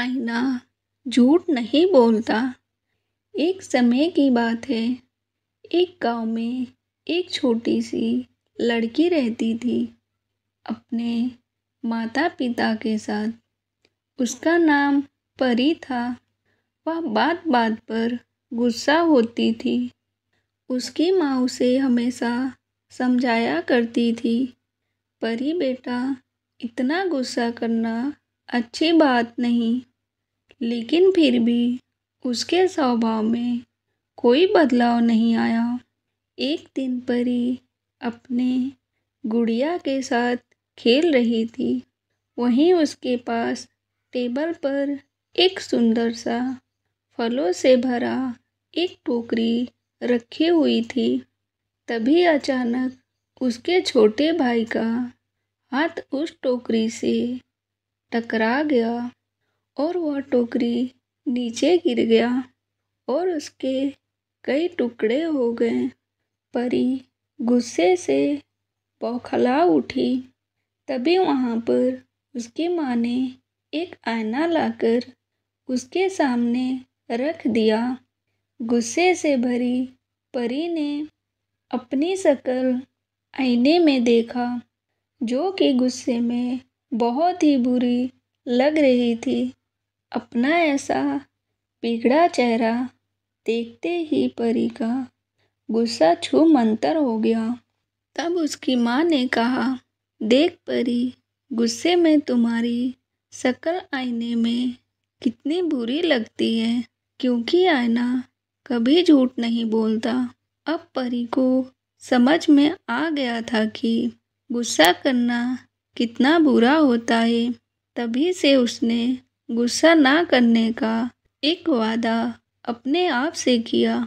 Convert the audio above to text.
आईना झूठ नहीं बोलता एक समय की बात है एक गांव में एक छोटी सी लड़की रहती थी अपने माता पिता के साथ उसका नाम परी था वह बात बात पर गुस्सा होती थी उसकी माँ उसे हमेशा समझाया करती थी परी बेटा इतना गुस्सा करना अच्छी बात नहीं लेकिन फिर भी उसके स्वभाव में कोई बदलाव नहीं आया एक दिन परी अपने गुड़िया के साथ खेल रही थी वहीं उसके पास टेबल पर एक सुंदर सा फलों से भरा एक टोकरी रखी हुई थी तभी अचानक उसके छोटे भाई का हाथ उस टोकरी से टकरा गया और वह टोकरी नीचे गिर गया और उसके कई टुकड़े हो गए परी गुस्से से बौखला उठी तभी वहाँ पर उसकी माँ ने एक आईना लाकर उसके सामने रख दिया गुस्से से भरी परी ने अपनी शक्ल आईने में देखा जो कि गुस्से में बहुत ही बुरी लग रही थी अपना ऐसा बिगड़ा चेहरा देखते ही परी का गुस्सा छू मंतर हो गया तब उसकी माँ ने कहा देख परी गुस्से में तुम्हारी शक्ल आईने में कितनी बुरी लगती है क्योंकि आईना कभी झूठ नहीं बोलता अब परी को समझ में आ गया था कि गुस्सा करना कितना बुरा होता है तभी से उसने गुस्सा ना करने का एक वादा अपने आप से किया